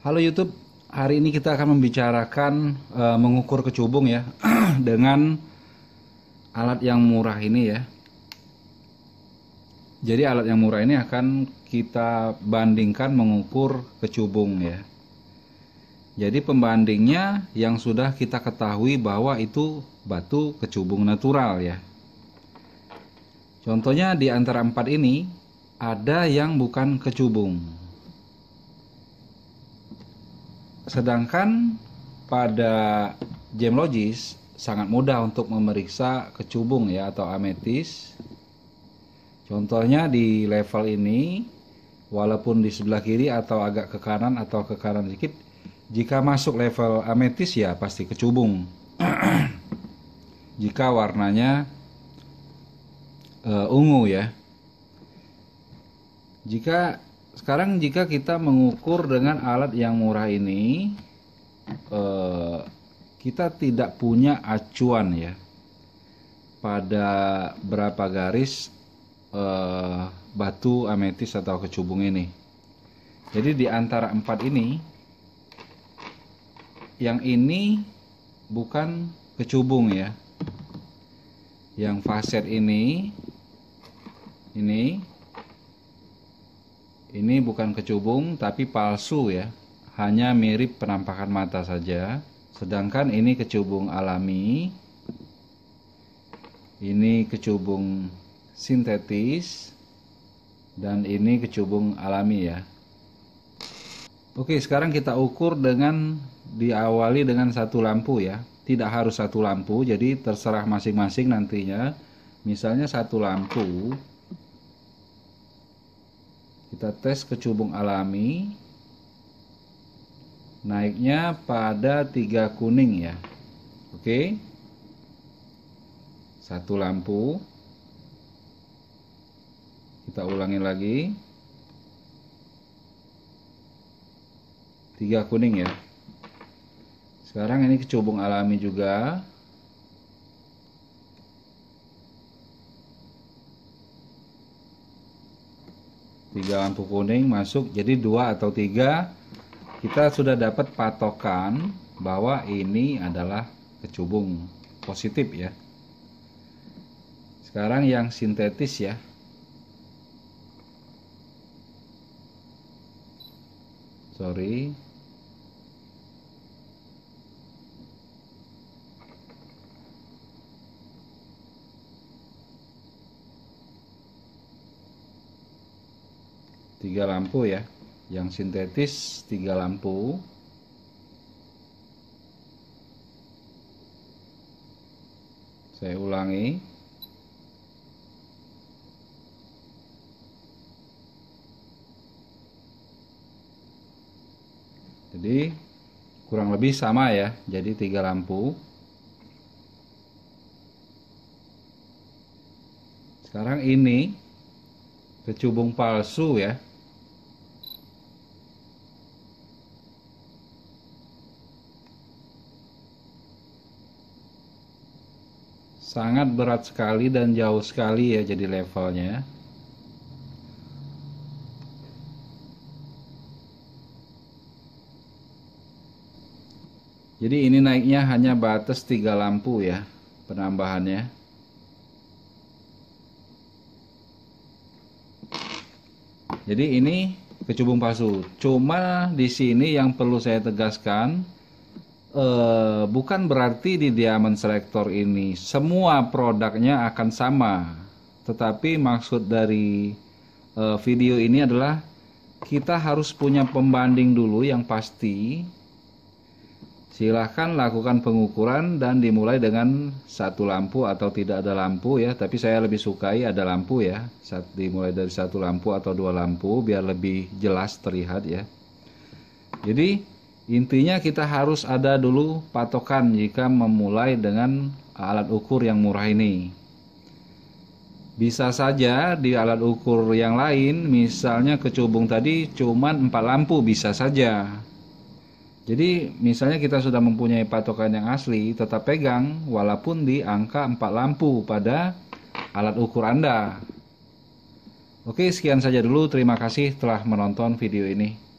Halo YouTube, hari ini kita akan membicarakan uh, mengukur kecubung ya dengan alat yang murah ini ya. Jadi alat yang murah ini akan kita bandingkan mengukur kecubung ya. Jadi pembandingnya yang sudah kita ketahui bahwa itu batu kecubung natural ya. Contohnya di antara empat ini ada yang bukan kecubung. sedangkan pada gemlogis sangat mudah untuk memeriksa kecubung ya atau ametis. Contohnya di level ini walaupun di sebelah kiri atau agak ke kanan atau ke kanan sedikit jika masuk level ametis ya pasti kecubung. jika warnanya uh, ungu ya. Jika sekarang jika kita mengukur dengan alat yang murah ini, eh, kita tidak punya acuan ya pada berapa garis eh, batu ametis atau kecubung ini. Jadi di antara empat ini, yang ini bukan kecubung ya. Yang faset ini, ini ini bukan kecubung tapi palsu ya. Hanya mirip penampakan mata saja. Sedangkan ini kecubung alami. Ini kecubung sintetis dan ini kecubung alami ya. Oke, sekarang kita ukur dengan diawali dengan satu lampu ya. Tidak harus satu lampu, jadi terserah masing-masing nantinya. Misalnya satu lampu kita tes ke cubung alami. Naiknya pada tiga kuning ya. Oke. Satu lampu. Kita ulangi lagi. Tiga kuning ya. Sekarang ini kecubung alami juga. tiga lampu kuning masuk jadi dua atau tiga kita sudah dapat patokan bahwa ini adalah kecubung positif ya sekarang yang sintetis ya sorry tiga lampu ya yang sintetis tiga lampu saya ulangi jadi kurang lebih sama ya jadi tiga lampu sekarang ini kecubung palsu ya sangat berat sekali dan jauh sekali ya jadi levelnya jadi ini naiknya hanya batas tiga lampu ya penambahannya jadi ini kecubung palsu cuma di sini yang perlu saya tegaskan eh, bukan berarti di diamond selector ini semua produknya akan sama. Tetapi maksud dari eh, video ini adalah kita harus punya pembanding dulu yang pasti. Silahkan lakukan pengukuran dan dimulai dengan satu lampu atau tidak ada lampu ya. Tapi saya lebih sukai ada lampu ya. Saat dimulai dari satu lampu atau dua lampu biar lebih jelas terlihat ya. Jadi Intinya kita harus ada dulu patokan jika memulai dengan alat ukur yang murah ini. Bisa saja di alat ukur yang lain, misalnya kecubung tadi cuma 4 lampu bisa saja. Jadi misalnya kita sudah mempunyai patokan yang asli, tetap pegang walaupun di angka 4 lampu pada alat ukur Anda. Oke, sekian saja dulu. Terima kasih telah menonton video ini.